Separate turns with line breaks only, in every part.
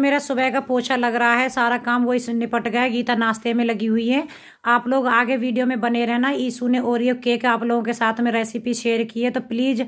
मेरा सुबह का पोछा लग रहा है सारा काम वही निपट गया है गीता नाश्ते में लगी हुई है आप लोग आगे वीडियो में बने रहना ईशू ने ओरियो केक आप लोगों के साथ में रेसिपी शेयर की है तो प्लीज़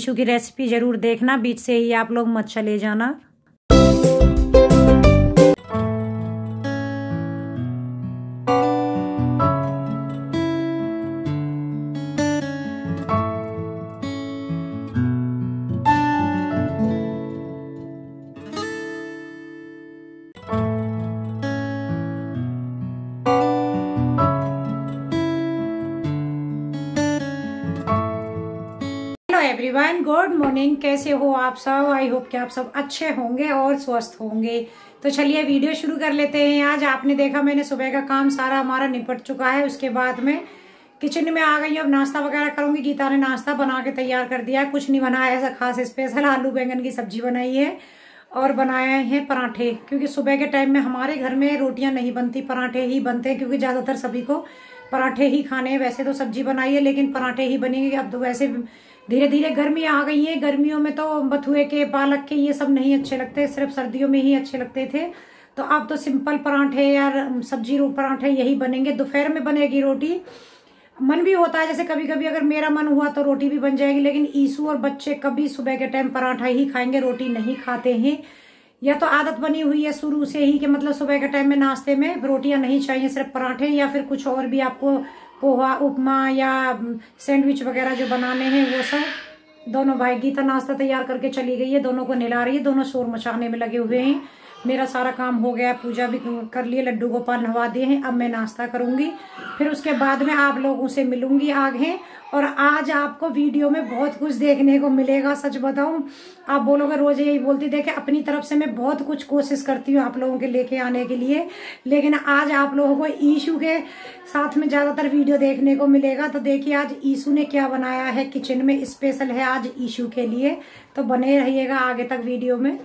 ईशू की रेसिपी ज़रूर देखना बीच से ही आप लोग मत चले जाना एवरीवन गुड मॉर्निंग कैसे हो आप सब आई होप कि आप सब अच्छे होंगे और स्वस्थ होंगे तो चलिए वीडियो शुरू कर लेते हैं आज आपने देखा मैंने सुबह का काम सारा हमारा निपट चुका है उसके बाद में किचन में आ गई अब नाश्ता वगैरह करूंगी गीता ने नाश्ता बना के तैयार कर दिया कुछ नहीं बनाया ऐसा खास स्पेशल आलू बैंगन की सब्जी बनाई है और बनाए हैं पराठे क्योंकि सुबह के टाइम में हमारे घर में रोटियां नहीं बनती पराठे ही बनते हैं क्योंकि ज़्यादातर सभी को पराठे ही खाने हैं वैसे तो सब्जी बनाई है लेकिन पराठे ही बनेंगे अब तो वैसे धीरे धीरे गर्मी आ गई है गर्मियों में तो बथुए के पालक के ये सब नहीं अच्छे लगते सिर्फ सर्दियों में ही अच्छे लगते थे तो अब तो सिंपल पराठे या सब्जी पराठे यही बनेंगे दोपहर में बनेगी रोटी मन भी होता है जैसे कभी कभी अगर मेरा मन हुआ तो रोटी भी बन जाएगी लेकिन ईसू और बच्चे कभी सुबह के टाइम पराठा ही खाएंगे रोटी नहीं खाते हैं या तो आदत बनी हुई है शुरू से ही कि मतलब सुबह के टाइम में नाश्ते में रोटियां नहीं चाहिए सिर्फ पराठे या फिर कुछ और भी आपको पोहा उपमा या सैंडविच वगैरह जो बनाने हैं वो सब दोनों भाई गीता नाश्ता तैयार करके चली गई है दोनों को नहला रही है दोनों शोर मचाने में लगे हुए हैं मेरा सारा काम हो गया पूजा भी कर लिए लड्डू गोपाल नहवा दिए हैं अब मैं नाश्ता करूंगी फिर उसके बाद में आप लोगों से मिलूंगी आगे और आज आपको वीडियो में बहुत कुछ देखने को मिलेगा सच बताऊं आप बोलोगे रोज़ यही बोलती देखे अपनी तरफ से मैं बहुत कुछ कोशिश करती हूँ आप लोगों के लेके आने के लिए लेकिन आज आप लोगों को ईशू के साथ में ज़्यादातर वीडियो देखने को मिलेगा तो देखिए आज ईशू ने क्या बनाया है किचन में स्पेशल है आज ईशू के लिए तो बने रहिएगा आगे तक वीडियो में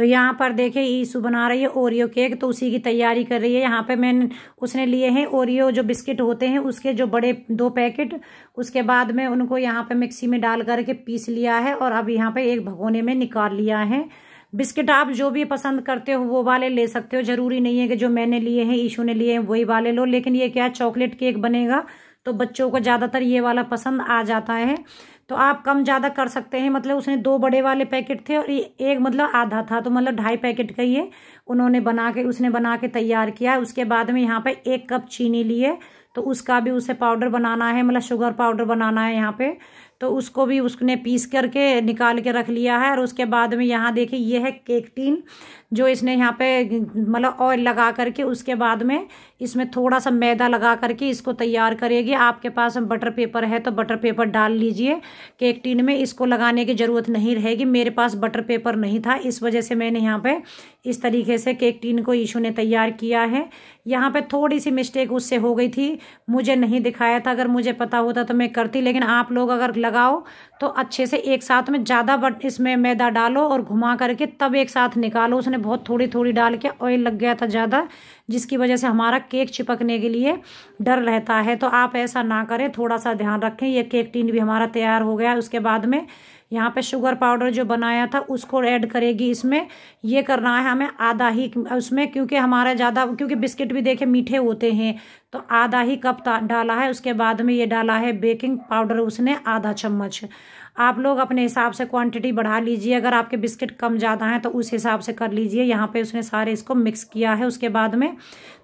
तो यहाँ पर देखे ईसु बना रही है ओरियो केक तो उसी की तैयारी कर रही है यहाँ पे मैंने उसने लिए हैं ओरियो जो बिस्किट होते हैं उसके जो बड़े दो पैकेट उसके बाद में उनको यहाँ पे मिक्सी में डाल करके पीस लिया है और अब यहाँ पे एक भगोने में निकाल लिया है बिस्किट आप जो भी पसंद करते हो वो वाले ले सकते हो जरूरी नहीं है कि जो मैंने लिए हैं ईशू ने लिए हैं वही वाले लो लेकिन ये क्या चॉकलेट केक बनेगा तो बच्चों को ज़्यादातर ये वाला पसंद आ जाता है तो आप कम ज़्यादा कर सकते हैं मतलब उसने दो बड़े वाले पैकेट थे और एक मतलब आधा था तो मतलब ढाई पैकेट का ये उन्होंने बना के उसने बना के तैयार किया उसके बाद में यहाँ पे एक कप चीनी लिए तो उसका भी उसे पाउडर बनाना है मतलब शुगर पाउडर बनाना है यहाँ पे तो उसको भी उसने पीस करके निकाल के रख लिया है और उसके बाद में यहाँ देखिए ये है केक टीन जो इसने यहाँ पे मतलब ऑयल लगा करके उसके बाद में इसमें थोड़ा सा मैदा लगा करके इसको तैयार करेगी आपके पास बटर पेपर है तो बटर पेपर डाल लीजिए केक टीन में इसको लगाने की ज़रूरत नहीं रहेगी मेरे पास बटर पेपर नहीं था इस वजह से मैंने यहाँ पर इस तरीके से केक टीन को ईशू ने तैयार किया है यहाँ पे थोड़ी सी मिस्टेक उससे हो गई थी मुझे नहीं दिखाया था अगर मुझे पता होता तो मैं करती लेकिन आप लोग अगर लगाओ तो अच्छे से एक साथ में ज़्यादा बट इसमें मैदा डालो और घुमा करके तब एक साथ निकालो उसने बहुत थोड़ी थोड़ी डाल के ऑयल लग गया था ज़्यादा जिसकी वजह से हमारा केक चिपकने के लिए डर रहता है तो आप ऐसा ना करें थोड़ा सा ध्यान रखें यह केक टीन भी हमारा तैयार हो गया उसके बाद में यहाँ पे शुगर पाउडर जो बनाया था उसको ऐड करेगी इसमें ये करना है हमें आधा ही उसमें क्योंकि हमारा ज़्यादा क्योंकि बिस्किट भी देखे मीठे होते हैं तो आधा ही कप डाला है उसके बाद में ये डाला है बेकिंग पाउडर उसने आधा चम्मच आप लोग अपने हिसाब से क्वांटिटी बढ़ा लीजिए अगर आपके बिस्किट कम ज़्यादा हैं तो उस हिसाब से कर लीजिए यहाँ पे उसने सारे इसको मिक्स किया है उसके बाद में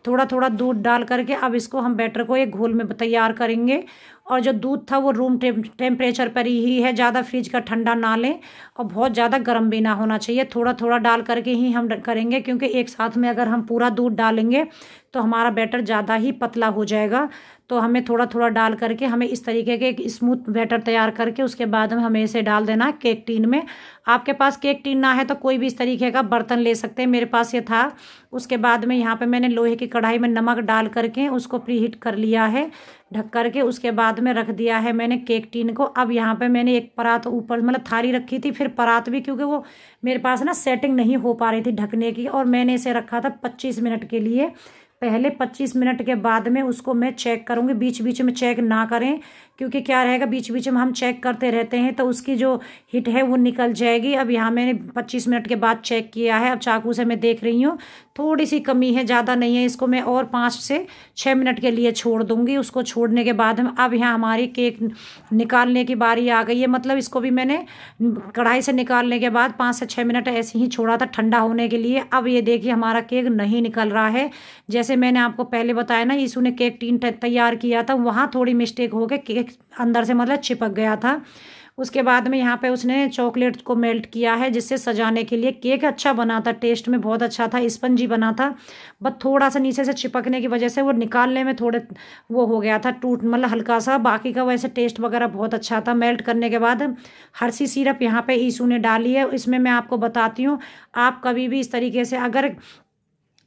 थोड़ा थोड़ा दूध डाल करके अब इसको हम बैटर को एक घोल में तैयार करेंगे और जो दूध था वो रूम टेम्परेचर पर ही है ज़्यादा फ्रिज का ठंडा ना लें और बहुत ज़्यादा गर्म भी ना होना चाहिए थोड़ा थोड़ा डाल करके ही हम करेंगे क्योंकि एक साथ में अगर हम पूरा दूध डालेंगे तो हमारा बैटर ज़्यादा ही पतला हो जाएगा तो हमें थोड़ा थोड़ा डाल करके हमें इस तरीके के एक स्मूथ बैटर तैयार करके उसके बाद में हमें इसे डाल देना केक टीन में आपके पास केक टीन ना है तो कोई भी इस तरीके का बर्तन ले सकते हैं मेरे पास ये था उसके बाद में यहाँ पे मैंने लोहे की कढ़ाई में नमक डाल करके उसको प्री हीट कर लिया है ढक कर के उसके बाद में रख दिया है मैंने केक टीन को अब यहाँ पे मैंने एक परात ऊपर मतलब थाली रखी थी फिर परात भी क्योंकि वो मेरे पास ना सेटिंग नहीं हो पा रही थी ढकने की और मैंने इसे रखा था पच्चीस मिनट के लिए पहले 25 मिनट के बाद में उसको मैं चेक करूँगी बीच बीच में चेक ना करें क्योंकि क्या रहेगा बीच बीच में हम चेक करते रहते हैं तो उसकी जो हिट है वो निकल जाएगी अब यहाँ मैंने 25 मिनट के बाद चेक किया है अब चाकू से मैं देख रही हूँ थोड़ी सी कमी है ज़्यादा नहीं है इसको मैं और पाँच से छः मिनट के लिए छोड़ दूँगी उसको छोड़ने के बाद हम अब यहाँ हमारी केक निकालने की बारी आ गई है मतलब इसको भी मैंने कढ़ाई से निकालने के बाद पाँच से छः मिनट ऐसे ही छोड़ा था ठंडा होने के लिए अब ये देखिए हमारा केक नहीं निकल रहा है जैसे जैसे मैंने आपको पहले बताया ना यीशु ने केक टीन तैयार किया था वहाँ थोड़ी मिस्टेक हो गई केक अंदर से मतलब चिपक गया था उसके बाद में यहाँ पे उसने चॉकलेट को मेल्ट किया है जिससे सजाने के लिए केक अच्छा बना था टेस्ट में बहुत अच्छा था स्पंजी बना था बट थोड़ा सा नीचे से चिपकने की वजह से वो निकालने में थोड़े वो हो गया था टूट मतलब हल्का सा बाकी का वैसे टेस्ट वगैरह बहुत अच्छा था मेल्ट करने के बाद सी सीरप यहाँ पर ईसू ने डाली है इसमें मैं आपको बताती हूँ आप कभी भी इस तरीके से अगर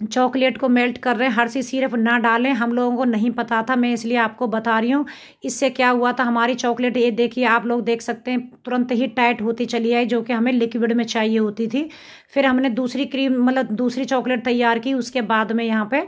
चॉकलेट को मेल्ट कर रहे हैं हर सी सिर्फ ना डालें हम लोगों को नहीं पता था मैं इसलिए आपको बता रही हूँ इससे क्या हुआ था हमारी चॉकलेट ये देखिए आप लोग देख सकते हैं तुरंत ही टाइट होती चली आई जो कि हमें लिक्विड में चाहिए होती थी फिर हमने दूसरी क्रीम मतलब दूसरी चॉकलेट तैयार की उसके बाद में यहाँ पे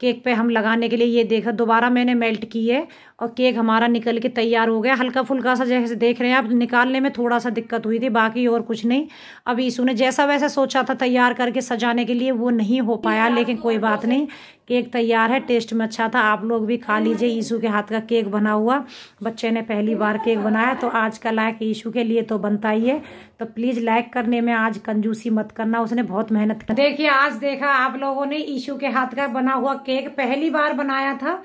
केक पे हम लगाने के लिए ये देखा दोबारा मैंने मेल्ट की है और केक हमारा निकल के तैयार हो गया हल्का फुल्का सा जैसे देख रहे हैं आप निकालने में थोड़ा सा दिक्कत हुई थी बाकी और कुछ नहीं अब इसने जैसा वैसा सोचा था तैयार करके सजाने के लिए वो नहीं हो पाया लेकिन कोई बात नहीं केक तैयार है टेस्ट में अच्छा था आप लोग भी खा लीजिए यीशु के हाथ का केक बना हुआ बच्चे ने पहली बार केक बनाया तो आज का लाइक यीशु के लिए तो बनता ही है तो प्लीज़ लाइक करने में आज कंजूसी मत करना उसने बहुत मेहनत की देखिए आज देखा आप लोगों ने यीशु के हाथ का बना हुआ केक पहली बार बनाया था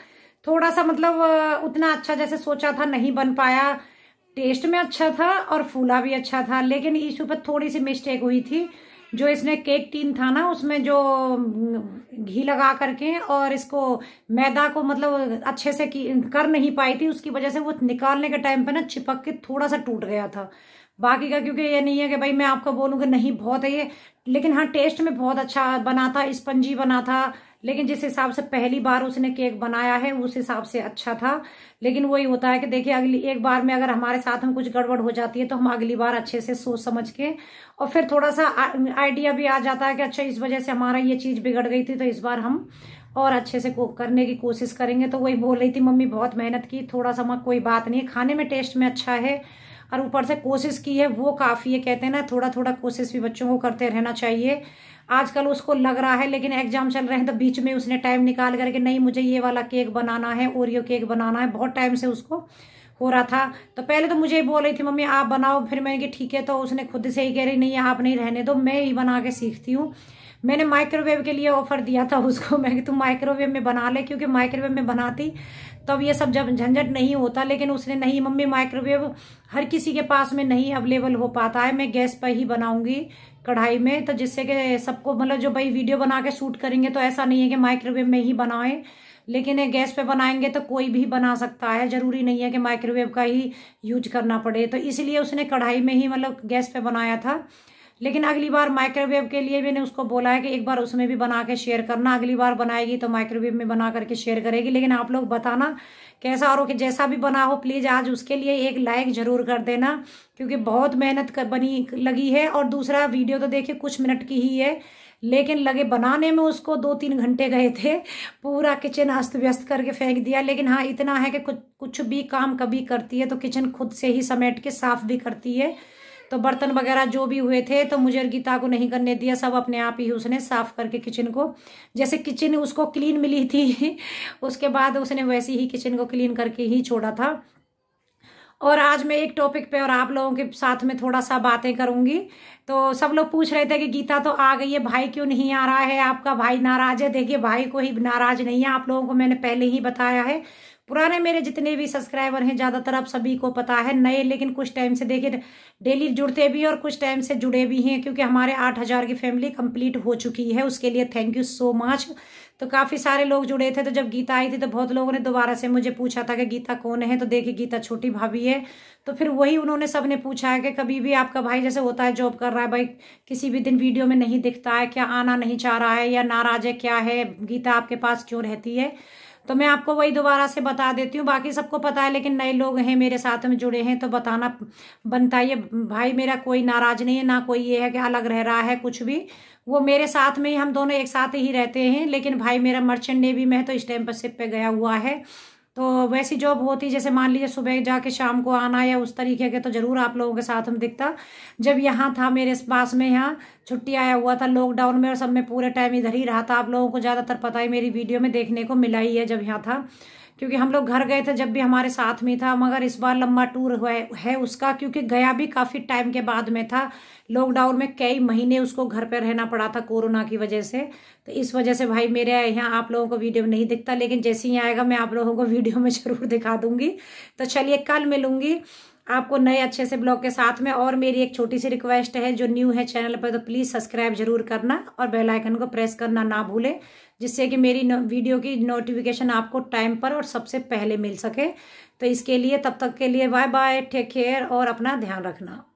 थोड़ा सा मतलब उतना अच्छा जैसे सोचा था नहीं बन पाया टेस्ट में अच्छा था और फूला भी अच्छा था लेकिन यीशु पर थोड़ी सी मिस्टेक हुई थी जो इसने केक टीन था ना उसमें जो घी लगा करके और इसको मैदा को मतलब अच्छे से कर नहीं पाई थी उसकी वजह से वो निकालने के टाइम पे ना चिपक के थोड़ा सा टूट गया था बाकी का क्योंकि ये नहीं है कि भाई मैं आपको बोलूँगा नहीं बहुत है ये लेकिन हाँ टेस्ट में बहुत अच्छा बना था स्पंजी बना था लेकिन जिस हिसाब से पहली बार उसने केक बनाया है उस हिसाब से अच्छा था लेकिन वही होता है कि देखिए अगली एक बार में अगर हमारे साथ में कुछ गड़बड़ हो जाती है तो हम अगली बार अच्छे से सोच समझ के और फिर थोड़ा सा आइडिया भी आ जाता है कि अच्छा इस वजह से हमारा ये चीज़ बिगड़ गई थी तो इस बार हम और अच्छे से कुक करने की कोशिश करेंगे तो वही बोल रही थी मम्मी बहुत मेहनत की थोड़ा सा कोई बात नहीं खाने में टेस्ट में अच्छा है और ऊपर से कोशिश की है वो काफ़ी है कहते हैं ना थोड़ा थोड़ा कोशिश भी बच्चों को करते रहना चाहिए आजकल उसको लग रहा है लेकिन एग्जाम चल रहे हैं तो बीच में उसने टाइम निकाल करके नहीं मुझे ये वाला केक बनाना है ओरियो केक बनाना है बहुत टाइम से उसको हो रहा था तो पहले तो मुझे बोल रही थी मम्मी आप बनाओ फिर मैंने कहा ठीक है तो उसने खुद से ही कह रही नहीं आप नहीं रहने दो मैं ही बना के सीखती हूँ मैंने माइक्रोवेव के लिए ऑफर दिया था उसको मैं तुम माइक्रोवेव में बना ले क्योंकि माइक्रोवेव में बनाती तो अब ये सब जब झंझट नहीं होता लेकिन उसने नहीं मम्मी माइक्रोवेव हर किसी के पास में नहीं अवेलेबल हो पाता है मैं गैस पर ही बनाऊंगी कढ़ाई में तो जिससे कि सबको मतलब जो भाई वीडियो बना के शूट करेंगे तो ऐसा नहीं है कि माइक्रोवेव में ही बनाएं लेकिन गैस पे बनाएंगे तो कोई भी बना सकता है ज़रूरी नहीं है कि माइक्रोवेव का ही यूज करना पड़े तो इसलिए उसने कढ़ाई में ही मतलब गैस पे बनाया था लेकिन अगली बार माइक्रोवेव के लिए मैंने उसको बोला है कि एक बार उसमें भी बना के शेयर करना अगली बार बनाएगी तो माइक्रोवेव में बना करके शेयर करेगी लेकिन आप लोग बताना कैसा और कि जैसा भी बना हो प्लीज़ आज उसके लिए एक लाइक ज़रूर कर देना क्योंकि बहुत मेहनत कर बनी लगी है और दूसरा वीडियो तो देखिए कुछ मिनट की ही है लेकिन लगे बनाने में उसको दो तीन घंटे गए थे पूरा किचन अस्त व्यस्त करके फेंक दिया लेकिन हाँ इतना है कि कुछ कुछ भी काम कभी करती है तो किचन खुद से ही समेट के साफ भी करती है तो बर्तन वगैरह जो भी हुए थे तो मुझे गीता को नहीं करने दिया सब अपने आप ही उसने साफ़ करके किचन को जैसे किचन उसको क्लीन मिली थी उसके बाद उसने वैसे ही किचन को क्लीन करके ही छोड़ा था और आज मैं एक टॉपिक पे और आप लोगों के साथ में थोड़ा सा बातें करूंगी तो सब लोग पूछ रहे थे कि गीता तो आ गई है भाई क्यों नहीं आ रहा है आपका भाई नाराज है देखिए भाई को ही नाराज नहीं है आप लोगों को मैंने पहले ही बताया है पुराने मेरे जितने भी सब्सक्राइबर हैं ज़्यादातर आप सभी को पता है नए लेकिन कुछ टाइम से देखिए डेली जुड़ते भी और कुछ टाइम से जुड़े भी हैं क्योंकि हमारे आठ हज़ार की फैमिली कंप्लीट हो चुकी है उसके लिए थैंक यू सो मच तो काफ़ी सारे लोग जुड़े थे तो जब गीता आई थी तो बहुत लोगों ने दोबारा से मुझे पूछा था कि गीता कौन है तो देखिए गीता छोटी भाभी है तो फिर वही उन्होंने सब ने पूछा है कि कभी भी आपका भाई जैसे होता है जॉब कर रहा है भाई किसी भी दिन वीडियो में नहीं दिखता है क्या आना नहीं चाह रहा है या नाराज़ है क्या है गीता आपके पास क्यों रहती है तो मैं आपको वही दोबारा से बता देती हूँ बाकी सबको पता है लेकिन नए लोग हैं मेरे साथ में जुड़े हैं तो बताना बनता है भाई मेरा कोई नाराज नहीं है ना कोई ये है कि अलग रह रहा है कुछ भी वो मेरे साथ में ही हम दोनों एक साथ ही रहते हैं लेकिन भाई मेरा मर्चेंट नेवी में है तो इस टाइम पर सिप पे गया हुआ है तो वैसी जॉब होती जैसे मान लीजिए सुबह जाके शाम को आना या उस तरीके के तो ज़रूर आप लोगों के साथ में दिखता जब यहाँ था मेरे पास में यहाँ छुट्टी आया हुआ था लॉकडाउन में और सब में पूरे टाइम इधर ही रहा था आप लोगों को ज़्यादातर पता ही मेरी वीडियो में देखने को मिला ही है जब यहाँ था क्योंकि हम लोग घर गए थे जब भी हमारे साथ में था मगर इस बार लंबा टूर हुआ है उसका क्योंकि गया भी काफ़ी टाइम के बाद में था लॉकडाउन में कई महीने उसको घर पर रहना पड़ा था कोरोना की वजह से तो इस वजह से भाई मेरे यहाँ आप लोगों को वीडियो नहीं दिखता लेकिन जैसे ही आएगा मैं आप लोगों को वीडियो में ज़रूर दिखा दूँगी तो चलिए कल मिलूँगी आपको नए अच्छे से ब्लॉग के साथ में और मेरी एक छोटी सी रिक्वेस्ट है जो न्यू है चैनल पर तो प्लीज़ सब्सक्राइब जरूर करना और बेल आइकन को प्रेस करना ना भूलें जिससे कि मेरी वीडियो की नोटिफिकेशन आपको टाइम पर और सबसे पहले मिल सके तो इसके लिए तब तक के लिए बाय बाय टेक केयर और अपना ध्यान रखना